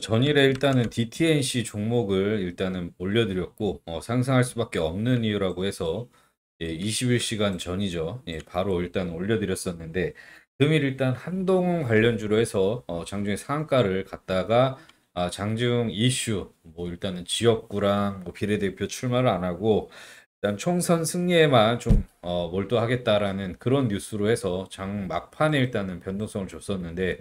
전일에 일단은 DTNC 종목을 일단은 올려드렸고 어, 상승할 수밖에 없는 이유라고 해서 예, 21시간 전이죠. 예, 바로 일단 올려드렸었는데 금일 일단 한동 관련주로 해서 어, 장중에 상한가를 갔다가 아, 장중 이슈 뭐 일단은 지역구랑 뭐 비례대표 출마를 안 하고 일단 총선 승리에만 좀 어, 몰두하겠다라는 그런 뉴스로 해서 장 막판에 일단은 변동성을 줬었는데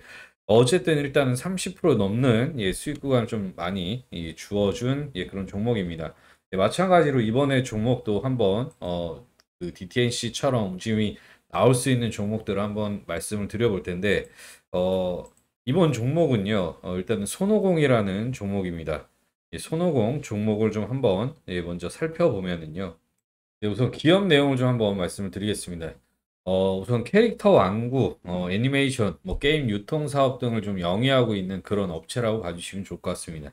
어쨌든 일단은 30% 넘는 예, 수익 구간을 좀 많이 예, 주어준 예, 그런 종목입니다. 예, 마찬가지로 이번에 종목도 한번 어, 그 DTNC처럼 움직임이 나올 수 있는 종목들을 한번 말씀을 드려볼 텐데 어, 이번 종목은요 어, 일단은 손오공이라는 종목입니다. 예, 손오공 종목을 좀 한번 예, 먼저 살펴보면은요 예, 우선 기업 내용을 좀 한번 말씀을 드리겠습니다. 어, 우선 캐릭터 완구, 어, 음. 애니메이션, 뭐 게임 유통 사업 등을 좀 영위하고 있는 그런 업체라고 봐주시면 좋을 것 같습니다.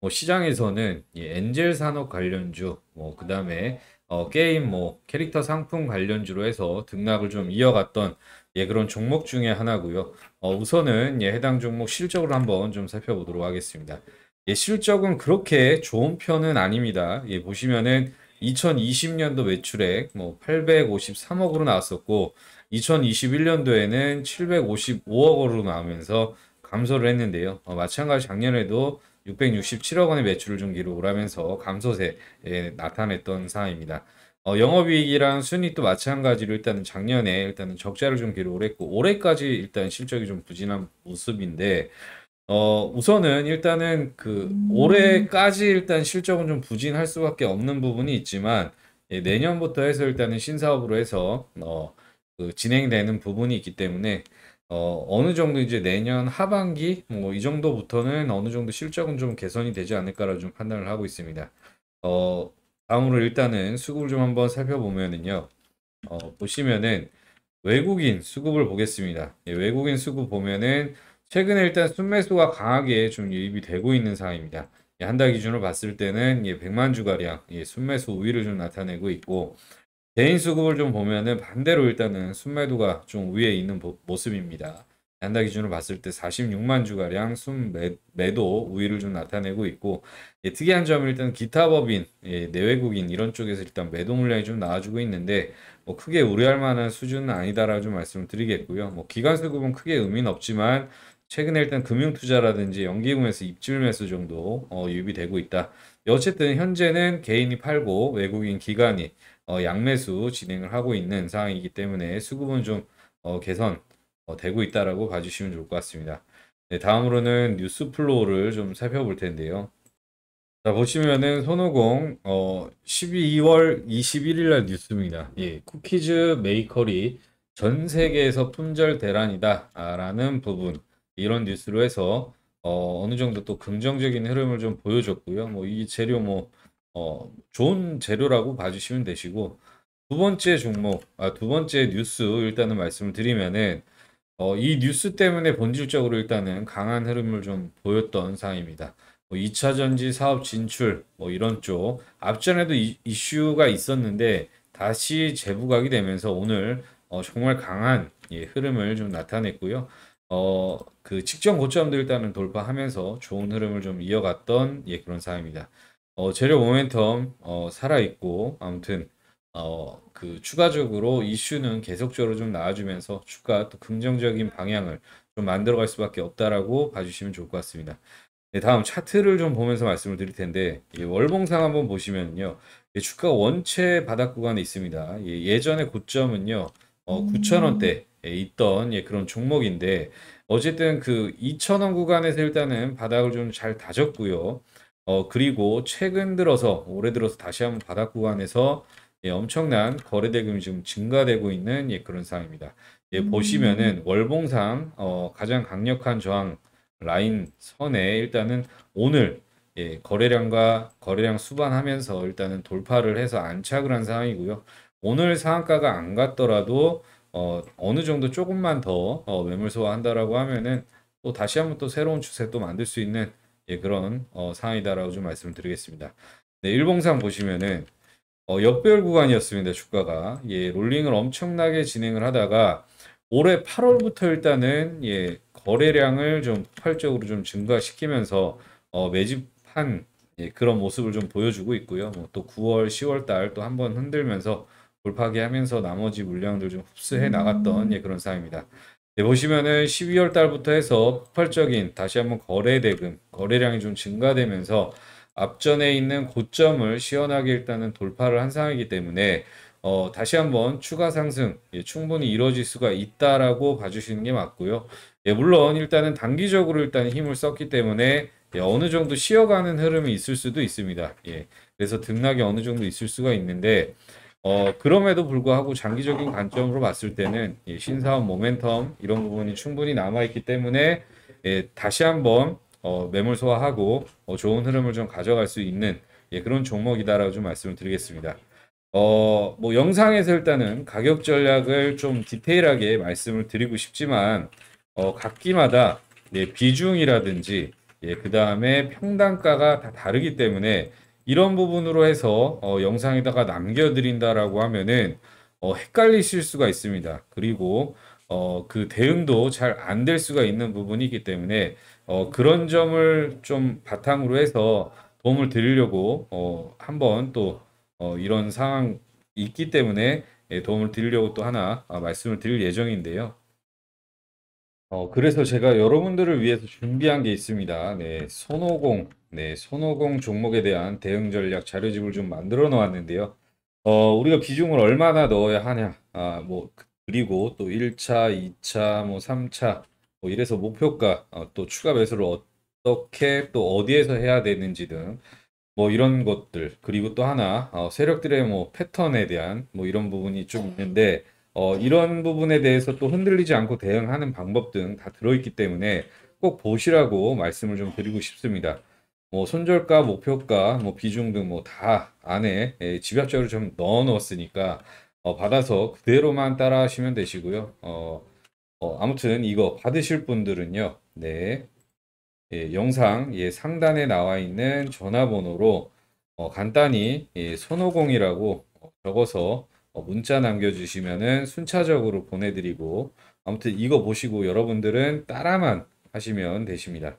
뭐 시장에서는 예, 엔젤 산업 관련주, 뭐 그다음에 음. 어, 게임 뭐 캐릭터 상품 관련주로 해서 등락을 좀 이어갔던 예, 그런 종목 중에 하나고요. 어, 우선은 예, 해당 종목 실적을 한번 좀 살펴보도록 하겠습니다. 예, 실적은 그렇게 좋은 편은 아닙니다. 예, 보시면은 2020년도 매출액 뭐 853억으로 나왔었고 2021년도에는 755억으로 나오면서 감소를 했는데요. 어, 마찬가지 작년에도 667억 원의 매출을 준 기록을 하면서 감소세에 예, 나타냈던 상황입니다. 어, 영업이익이랑 순이익도 마찬가지로 일단은 작년에 일단은 적자를 좀 기록을 했고 올해까지 일단 실적이 좀 부진한 모습인데 어, 우선은 일단은 그 음. 올해까지 일단 실적은 좀 부진할 수밖에 없는 부분이 있지만 예, 내년부터 해서 일단은 신사업으로 해서 어, 그 진행되는 부분이 있기 때문에 어, 어느 정도 이제 내년 하반기 뭐 이 정도부터는 어느 정도 실적은 좀 개선이 되지 않을까라고 좀 판단을 하고 있습니다. 어, 다음으로 일단은 수급을 좀 한번 살펴보면은요. 어, 보시면은 외국인 수급을 보겠습니다. 예, 외국인 수급 보면은 최근에 일단 순매수가 강하게 좀 유입이 되고 있는 상황입니다. 예, 한달 기준으로 봤을 때는 100만 주가량 순매수 우위를 좀 나타내고 있고 개인 수급을 좀 보면은 반대로 일단은 순매도가 좀 위에 있는 모습입니다. 한 달 기준으로 봤을 때 46만 주가량 순매도 우위를 좀 나타내고 있고 예, 특이한 점은 일단 기타 법인, 예, 내외국인 이런 쪽에서 일단 매도 물량이 좀 나와주고 있는데 뭐 크게 우려할 만한 수준은 아니다라고 좀 말씀을 드리겠고요. 뭐 기간 수급은 크게 의미는 없지만 최근에 일단 금융투자라든지 연기금에서 입질 매수 정도 어, 유비되고 있다. 어쨌든 현재는 개인이 팔고 외국인 기관이 어, 양매수 진행을 하고 있는 상황이기 때문에 수급은 좀 어, 개선 어, 되고 있다라고 봐주시면 좋을 것 같습니다. 네, 다음으로는 뉴스 플로우를 좀 살펴볼 텐데요. 자 보시면은 손오공 어 12월 21일 날 뉴스입니다. 예, 쿠키즈 메이커리 전 세계에서 품절 대란이다 라는 부분 이런 뉴스로 해서 어, 어느 정도 또 긍정적인 흐름을 좀 보여줬고요. 뭐 이 재료 뭐 어, 좋은 재료라고 봐주시면 되시고 두 번째 종목, 아, 두 번째 뉴스 일단은 말씀을 드리면은 어, 이 뉴스 때문에 본질적으로 일단은 강한 흐름을 좀 보였던 상황입니다. 뭐 2차 전지 사업 진출 뭐 이런 쪽 앞전에도 이, 이슈가 있었는데 다시 재부각이 되면서 오늘 어, 정말 강한 예, 흐름을 좀 나타냈고요. 어, 그 직전 고점도 일단은 돌파하면서 좋은 흐름을 좀 이어갔던 예, 그런 상황입니다. 어, 재료 모멘텀 어, 살아있고 아무튼 어, 그 추가적으로 이슈는 계속적으로 좀 나와주면서 주가 또 긍정적인 방향을 좀 만들어갈 수밖에 없다라고 봐주시면 좋을 것 같습니다. 네, 다음 차트를 좀 보면서 말씀을 드릴 텐데 예, 월봉상 한번 보시면요 예, 주가 원체 바닥 구간에 있습니다. 예, 전에 고점은요 어, 9천 원대 있던 예, 그런 종목인데 어쨌든 그2천원 구간에서 일단은 바닥을 좀 잘 다졌고요. 어 그리고 최근 들어서 올해 들어서 다시 한번 바닥 구간에서 예, 엄청난 거래 대금이 지금 증가되고 있는 예, 그런 상황입니다. 예, 음. 보시면은 월봉상 어, 가장 강력한 저항 라인 선에 일단은 오늘 예, 거래량과 거래량 수반하면서 일단은 돌파를 해서 안착을 한 상황이고요. 오늘 상한가가 안 갔더라도 어, 어느 정도 조금만 더 어, 매물 소화한다라고 하면은 또 다시 한번 또 새로운 추세 또 만들 수 있는 예, 그런 어, 상황이다라고 좀 말씀을 드리겠습니다. 네, 일봉상 보시면은 어, 역별 구간이었습니다. 주가가 예, 롤링을 엄청나게 진행을 하다가 올해 8월부터 일단은 예, 거래량을 좀 폭발적으로 좀 증가시키면서 어, 매집한 예, 그런 모습을 좀 보여주고 있고요. 뭐또 9월, 10월 달 또 한번 흔들면서 돌파기 하면서 나머지 물량들 좀 흡수해 음. 나갔던 예, 그런 상황입니다. 네, 보시면은 12월 달부터 해서 폭발적인 다시 한번 거래 대금, 거래량이 좀 증가되면서 앞전에 있는 고점을 시원하게 일단은 돌파를 한 상황이기 때문에 어, 다시 한번 추가 상승 예, 충분히 이루어질 수가 있다라고 봐주시는 게 맞고요. 예, 물론 일단은 단기적으로 일단 힘을 썼기 때문에 예, 어느 정도 쉬어가는 흐름이 있을 수도 있습니다. 예, 그래서 등락이 어느 정도 있을 수가 있는데 어, 그럼에도 불구하고 장기적인 관점으로 봤을 때는 신사업 모멘텀 이런 부분이 충분히 남아있기 때문에 예, 다시 한번 어, 매물 소화하고 어, 좋은 흐름을 좀 가져갈 수 있는 예, 그런 종목이다라고 좀 말씀을 드리겠습니다. 어, 뭐 영상에서 일단은 가격 전략을 좀 디테일하게 말씀을 드리고 싶지만 어, 각기마다 예, 비중이라든지 예, 그 다음에 평단가가 다 다르기 때문에 이런 부분으로 해서 어, 영상에다가 남겨드린다라고 하면은 어, 헷갈리실 수가 있습니다. 그리고 어, 그 대응도 잘 안 될 수가 있는 부분이기 때문에 어, 그런 점을 좀 바탕으로 해서 도움을 드리려고 어, 한번 또 어, 이런 상황 있기 때문에 예, 도움을 드리려고 또 하나 아, 말씀을 드릴 예정인데요. 어, 그래서 제가 여러분들을 위해서 준비한 게 있습니다. 네, 손오공 네, 손오공 종목에 대한 대응 전략 자료집을 좀 만들어 놓았는데요. 어, 우리가 비중을 얼마나 넣어야 하냐. 아, 뭐 그리고 또 1차, 2차, 뭐 3차 뭐 이래서 목표가 어, 또 추가 매수를 어떻게 또 어디에서 해야 되는지 등 뭐 이런 것들 그리고 또 하나 어, 세력들의 뭐 패턴에 대한 뭐 이런 부분이 좀 네. 있는데 어, 네. 이런 부분에 대해서 또 흔들리지 않고 대응하는 방법 등 다 들어있기 때문에 꼭 보시라고 말씀을 좀 드리고 싶습니다. 뭐 손절가, 목표가, 뭐 비중 등뭐다 안에 예, 집약적으로 좀 넣어 놓았으니까 어, 받아서 그대로만 따라 하시면 되시고요. 어, 어, 아무튼 이거 받으실 분들은요. 네. 예, 영상 예, 상단에 나와 있는 전화번호로 어, 간단히 예, 손오공이라고 어, 적어서 어, 문자 남겨주시면은 순차적으로 보내드리고 아무튼 이거 보시고 여러분들은 따라만 하시면 되십니다.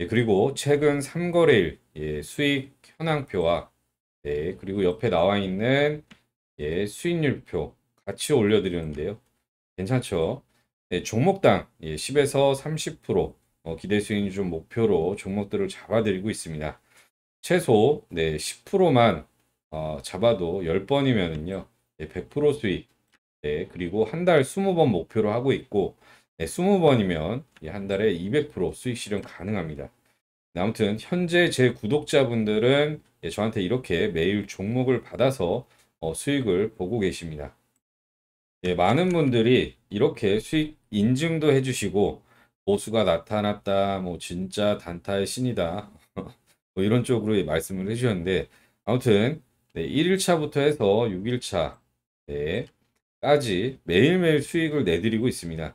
예, 그리고 최근 3거래일 예, 수익 현황표와 예, 그리고 옆에 나와 있는 예, 수익률표 같이 올려드렸는데요. 괜찮죠? 예, 종목당 예, 10에서 30% 어, 기대 수익률 목표로 종목들을 잡아드리고 있습니다. 최소 네, 10%만 어, 잡아도 1 0번이면요 예, 100% 수익 네, 그리고 한 달 20번 목표로 하고 있고 네, 20번이면 한 달에 200% 수익 실현 가능합니다. 아무튼 현재 제 구독자분들은 예, 저한테 이렇게 매일 종목을 받아서 어, 수익을 보고 계십니다. 예, 많은 분들이 이렇게 수익 인증도 해주시고 보수가 나타났다, 뭐 진짜 단타의 신이다 뭐 이런 쪽으로 말씀을 해주셨는데 아무튼 1일차부터 해서 6일차까지 매일매일 수익을 내드리고 있습니다.